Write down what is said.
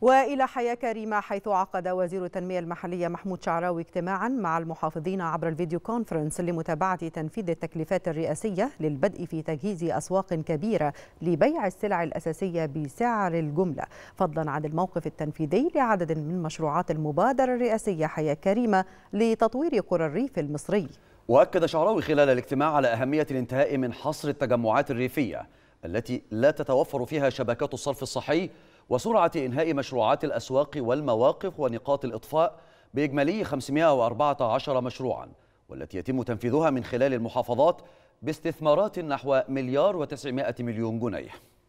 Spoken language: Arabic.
وإلى حياة كريمة حيث عقد وزير التنمية المحلية محمود شعراوي اجتماعا مع المحافظين عبر الفيديو كونفرنس لمتابعة تنفيذ التكليفات الرئاسية للبدء في تجهيز أسواق كبيرة لبيع السلع الأساسية بسعر الجملة فضلا عن الموقف التنفيذي لعدد من مشروعات المبادرة الرئاسية حياة كريمة لتطوير قرى الريف المصري وأكد شعراوي خلال الاجتماع على أهمية الانتهاء من حصر التجمعات الريفية التي لا تتوفر فيها شبكات الصرف الصحي وسرعة إنهاء مشروعات الأسواق والمواقف ونقاط الإطفاء بإجمالي 514 مشروعا والتي يتم تنفيذها من خلال المحافظات باستثمارات نحو مليار وتسعمائة مليون جنيه